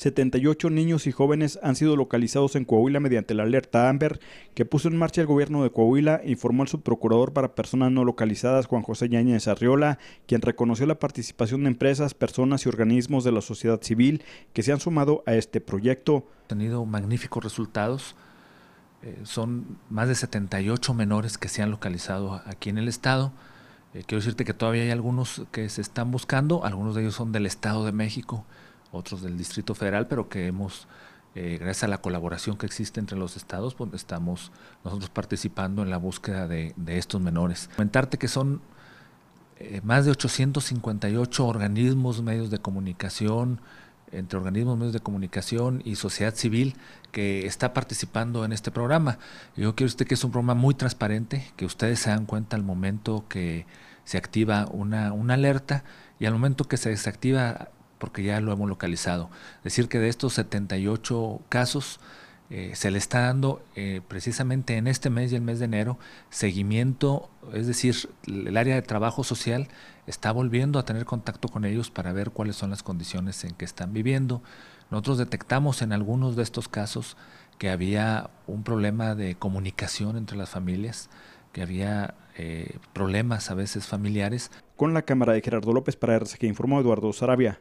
78 niños y jóvenes han sido localizados en Coahuila mediante la alerta Amber que puso en marcha el gobierno de Coahuila, informó el subprocurador para personas no localizadas Juan José Yáñez Arriola, quien reconoció la participación de empresas, personas y organismos de la sociedad civil que se han sumado a este proyecto. Ha tenido magníficos resultados. Eh, son más de 78 menores que se han localizado aquí en el estado. Eh, quiero decirte que todavía hay algunos que se están buscando, algunos de ellos son del Estado de México otros del Distrito Federal, pero que hemos, eh, gracias a la colaboración que existe entre los estados, pues estamos nosotros participando en la búsqueda de, estos menores. Comentarte que son eh, más de 858 organismos, medios de comunicación, entre organismos, medios de comunicación y sociedad civil que está participando en este programa. Yo quiero decirte que es un programa muy transparente, que ustedes se dan cuenta al momento que se activa una, una alerta y al momento que se desactiva porque ya lo hemos localizado. Decir que de estos 78 casos eh, se le está dando eh, precisamente en este mes y el mes de enero seguimiento, es decir, el área de trabajo social está volviendo a tener contacto con ellos para ver cuáles son las condiciones en que están viviendo. Nosotros detectamos en algunos de estos casos que había un problema de comunicación entre las familias, que había eh, problemas a veces familiares. Con la cámara de Gerardo López para que informó Eduardo Sarabia.